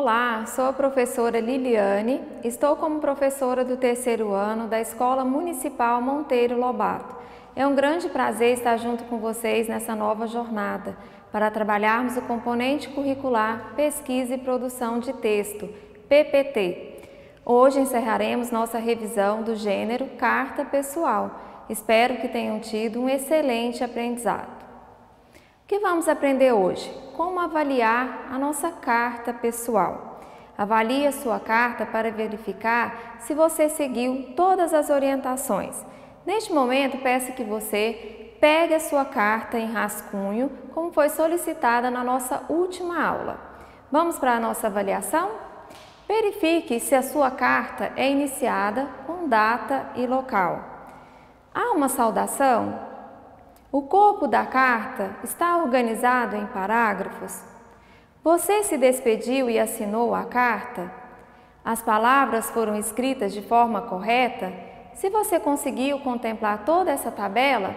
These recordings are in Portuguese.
Olá, sou a professora Liliane, estou como professora do terceiro ano da Escola Municipal Monteiro Lobato. É um grande prazer estar junto com vocês nessa nova jornada para trabalharmos o componente curricular Pesquisa e Produção de Texto, PPT. Hoje encerraremos nossa revisão do gênero Carta Pessoal. Espero que tenham tido um excelente aprendizado que vamos aprender hoje? Como avaliar a nossa carta pessoal. Avalie a sua carta para verificar se você seguiu todas as orientações. Neste momento, peço que você pegue a sua carta em rascunho, como foi solicitada na nossa última aula. Vamos para a nossa avaliação? Verifique se a sua carta é iniciada com data e local. Há uma saudação? O corpo da carta está organizado em parágrafos. Você se despediu e assinou a carta? As palavras foram escritas de forma correta? Se você conseguiu contemplar toda essa tabela,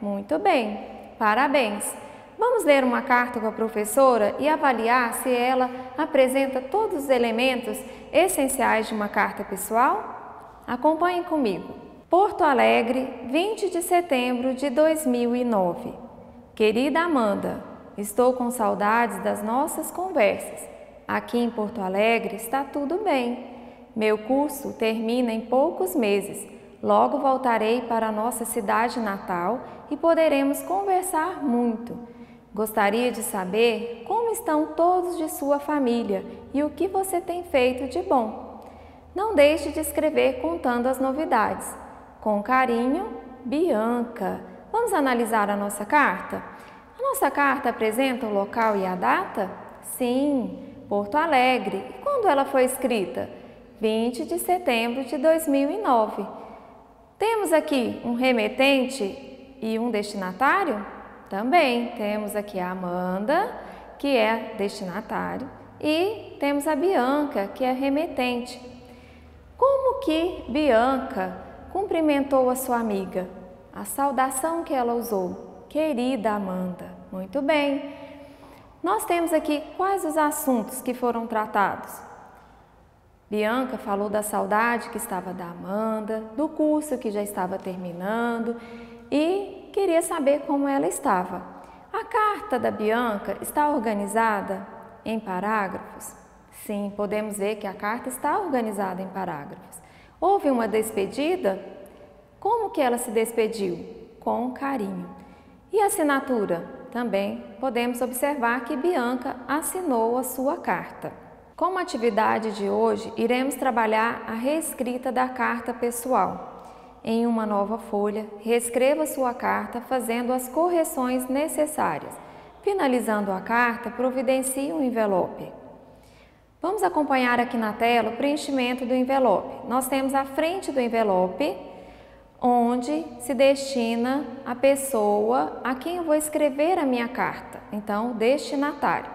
muito bem, parabéns! Vamos ler uma carta com a professora e avaliar se ela apresenta todos os elementos essenciais de uma carta pessoal? Acompanhe comigo. Porto Alegre, 20 de setembro de 2009. Querida Amanda, estou com saudades das nossas conversas. Aqui em Porto Alegre está tudo bem. Meu curso termina em poucos meses. Logo voltarei para nossa cidade natal e poderemos conversar muito. Gostaria de saber como estão todos de sua família e o que você tem feito de bom. Não deixe de escrever contando as novidades. Com carinho, Bianca. Vamos analisar a nossa carta? A nossa carta apresenta o local e a data? Sim, Porto Alegre. E quando ela foi escrita? 20 de setembro de 2009. Temos aqui um remetente e um destinatário? Também temos aqui a Amanda, que é destinatário, e temos a Bianca, que é remetente. Como que Bianca cumprimentou a sua amiga. A saudação que ela usou, querida Amanda. Muito bem. Nós temos aqui quais os assuntos que foram tratados. Bianca falou da saudade que estava da Amanda, do curso que já estava terminando e queria saber como ela estava. A carta da Bianca está organizada em parágrafos? Sim, podemos ver que a carta está organizada em parágrafos. Houve uma despedida? Como que ela se despediu? Com carinho. E a assinatura? Também podemos observar que Bianca assinou a sua carta. Como atividade de hoje, iremos trabalhar a reescrita da carta pessoal. Em uma nova folha, reescreva sua carta fazendo as correções necessárias. Finalizando a carta, providencie um envelope. Vamos acompanhar aqui na tela o preenchimento do envelope. Nós temos a frente do envelope, onde se destina a pessoa a quem eu vou escrever a minha carta. Então, destinatário.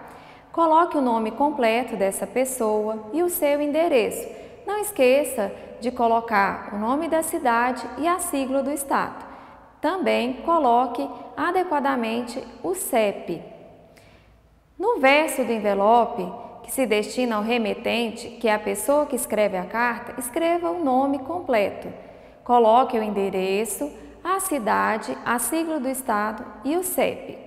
Coloque o nome completo dessa pessoa e o seu endereço. Não esqueça de colocar o nome da cidade e a sigla do estado. Também coloque adequadamente o CEP. No verso do envelope, que se destina ao remetente que é a pessoa que escreve a carta escreva o nome completo, coloque o endereço, a cidade, a sigla do estado e o CEP.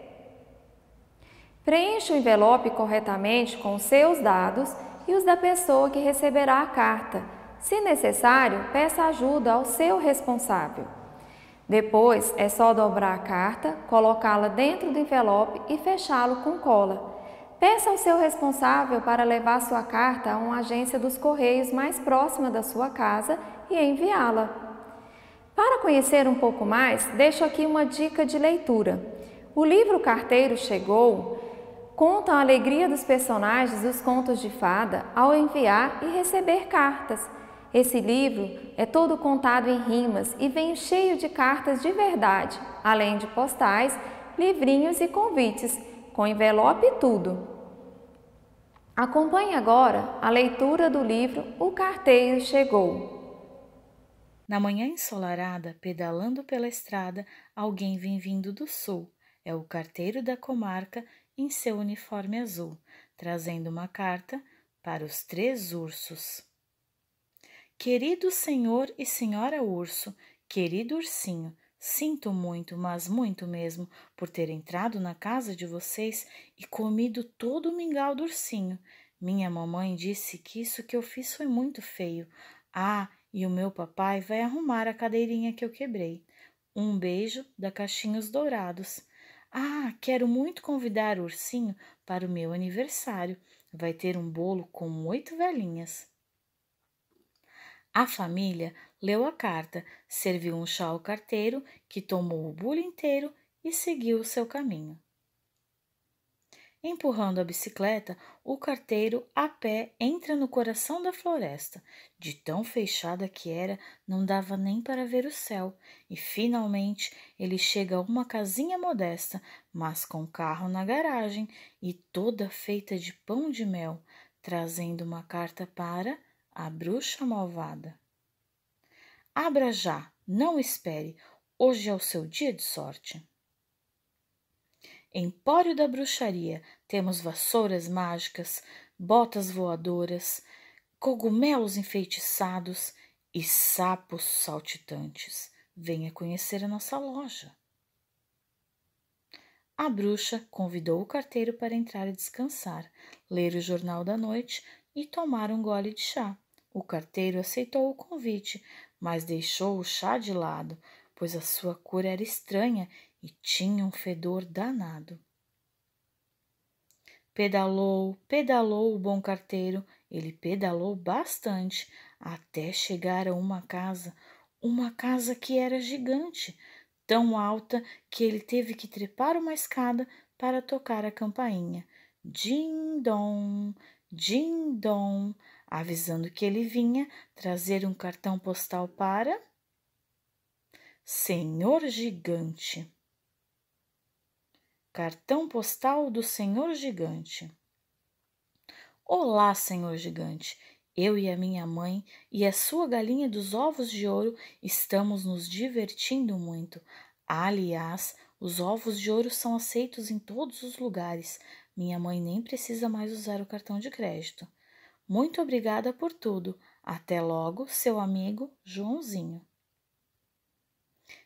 Preencha o envelope corretamente com seus dados e os da pessoa que receberá a carta. Se necessário, peça ajuda ao seu responsável. Depois é só dobrar a carta, colocá-la dentro do envelope e fechá-lo com cola. Peça ao seu responsável para levar sua carta a uma agência dos correios mais próxima da sua casa e enviá-la. Para conhecer um pouco mais, deixo aqui uma dica de leitura. O livro Carteiro Chegou conta a alegria dos personagens dos contos de fada ao enviar e receber cartas. Esse livro é todo contado em rimas e vem cheio de cartas de verdade, além de postais, livrinhos e convites, com envelope e tudo. Acompanhe agora a leitura do livro O Carteiro Chegou. Na manhã ensolarada, pedalando pela estrada, alguém vem vindo do sul. É o carteiro da comarca em seu uniforme azul, trazendo uma carta para os três ursos. Querido senhor e senhora urso, querido ursinho, Sinto muito, mas muito mesmo, por ter entrado na casa de vocês e comido todo o mingau do ursinho. Minha mamãe disse que isso que eu fiz foi muito feio. Ah, e o meu papai vai arrumar a cadeirinha que eu quebrei. Um beijo da Caixinhos Dourados. Ah, quero muito convidar o ursinho para o meu aniversário. Vai ter um bolo com oito velhinhas. A família leu a carta, serviu um chá ao carteiro, que tomou o bule inteiro e seguiu o seu caminho. Empurrando a bicicleta, o carteiro a pé entra no coração da floresta. De tão fechada que era, não dava nem para ver o céu, e finalmente ele chega a uma casinha modesta, mas com carro na garagem e toda feita de pão de mel, trazendo uma carta para a bruxa malvada. Abra já, não espere. Hoje é o seu dia de sorte. Empório da bruxaria, temos vassouras mágicas, botas voadoras, cogumelos enfeitiçados e sapos saltitantes. Venha conhecer a nossa loja. A bruxa convidou o carteiro para entrar e descansar, ler o jornal da noite e tomar um gole de chá. O carteiro aceitou o convite, mas deixou o chá de lado, pois a sua cor era estranha e tinha um fedor danado. Pedalou, pedalou o bom carteiro, ele pedalou bastante até chegar a uma casa, uma casa que era gigante, tão alta que ele teve que trepar uma escada para tocar a campainha. Din dom, din dom, avisando que ele vinha trazer um cartão postal para Senhor Gigante. Cartão postal do Senhor Gigante. Olá, Senhor Gigante. Eu e a minha mãe e a sua galinha dos ovos de ouro estamos nos divertindo muito. Aliás, os ovos de ouro são aceitos em todos os lugares. Minha mãe nem precisa mais usar o cartão de crédito. Muito obrigada por tudo. Até logo, seu amigo Joãozinho.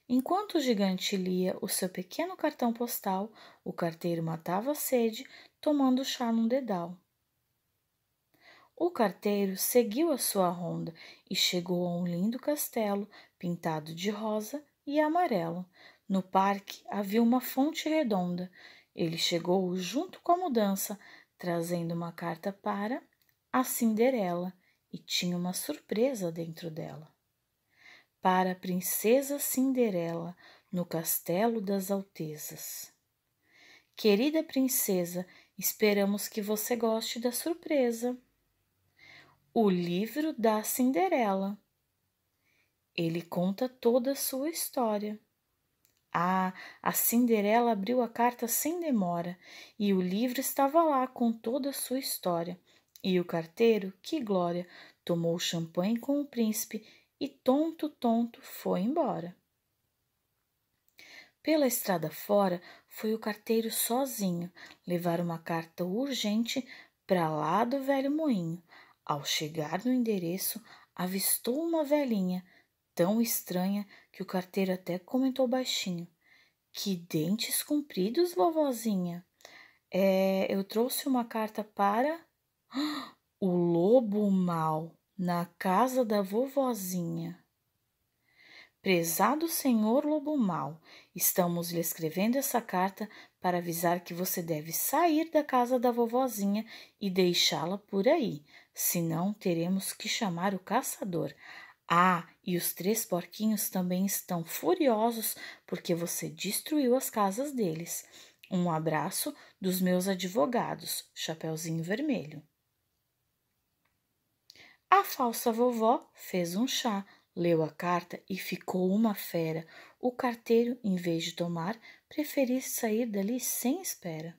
Enquanto o gigante lia o seu pequeno cartão postal, o carteiro matava a sede, tomando chá num dedal. O carteiro seguiu a sua ronda e chegou a um lindo castelo pintado de rosa e amarelo. No parque havia uma fonte redonda. Ele chegou junto com a mudança, trazendo uma carta para a Cinderela e tinha uma surpresa dentro dela. Para a Princesa Cinderela no Castelo das Altezas. Querida Princesa, esperamos que você goste da surpresa. O livro da Cinderela. Ele conta toda a sua história. Ah, a Cinderela abriu a carta sem demora e o livro estava lá com toda a sua história e o carteiro, que glória, tomou o champanhe com o príncipe e tonto, tonto foi embora. Pela estrada fora, foi o carteiro sozinho levar uma carta urgente para lá do velho moinho. Ao chegar no endereço, avistou uma velhinha tão estranha que o carteiro até comentou baixinho: Que dentes compridos, vovozinha! É, eu trouxe uma carta para. O lobo mau na casa da vovozinha. Prezado senhor lobo mau, estamos lhe escrevendo essa carta para avisar que você deve sair da casa da vovozinha e deixá-la por aí, senão teremos que chamar o caçador. Ah, e os três porquinhos também estão furiosos porque você destruiu as casas deles. Um abraço dos meus advogados, Chapeuzinho Vermelho. A falsa vovó fez um chá, leu a carta e ficou uma fera. O carteiro, em vez de tomar, preferiu sair dali sem espera.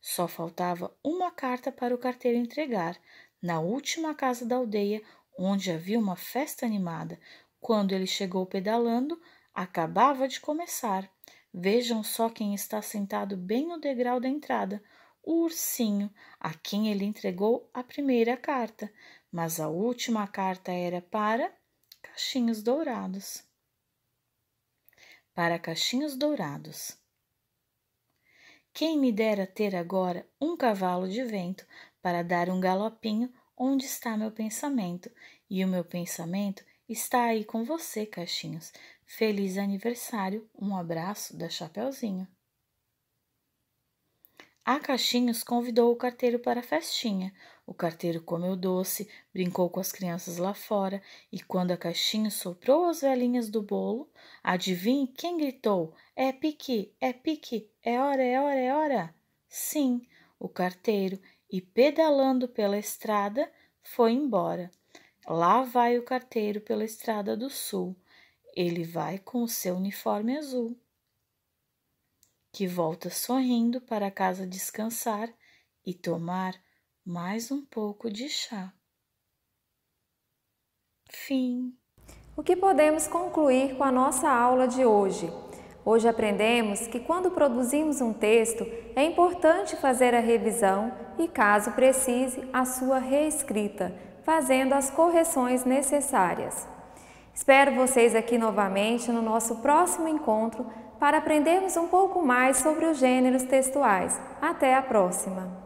Só faltava uma carta para o carteiro entregar, na última casa da aldeia, onde havia uma festa animada. Quando ele chegou pedalando, acabava de começar. Vejam só quem está sentado bem no degrau da entrada o ursinho, a quem ele entregou a primeira carta, mas a última carta era para Cachinhos Dourados. Para Cachinhos Dourados. Quem me dera ter agora um cavalo de vento para dar um galopinho onde está meu pensamento, e o meu pensamento está aí com você, Caixinhos. Feliz aniversário, um abraço da Chapeuzinho. A Caixinhos convidou o carteiro para a festinha. O carteiro comeu doce, brincou com as crianças lá fora, e quando a Caixinha soprou as velhinhas do bolo, adivinhe quem gritou: É pique, é pique, é hora, é hora, é hora! Sim, o carteiro, e pedalando pela estrada, foi embora. Lá vai o carteiro pela estrada do sul. Ele vai com o seu uniforme azul que volta sorrindo para casa descansar e tomar mais um pouco de chá. Fim. O que podemos concluir com a nossa aula de hoje? Hoje aprendemos que quando produzimos um texto é importante fazer a revisão e, caso precise, a sua reescrita, fazendo as correções necessárias. Espero vocês aqui novamente no nosso próximo encontro para aprendermos um pouco mais sobre os gêneros textuais. Até a próxima!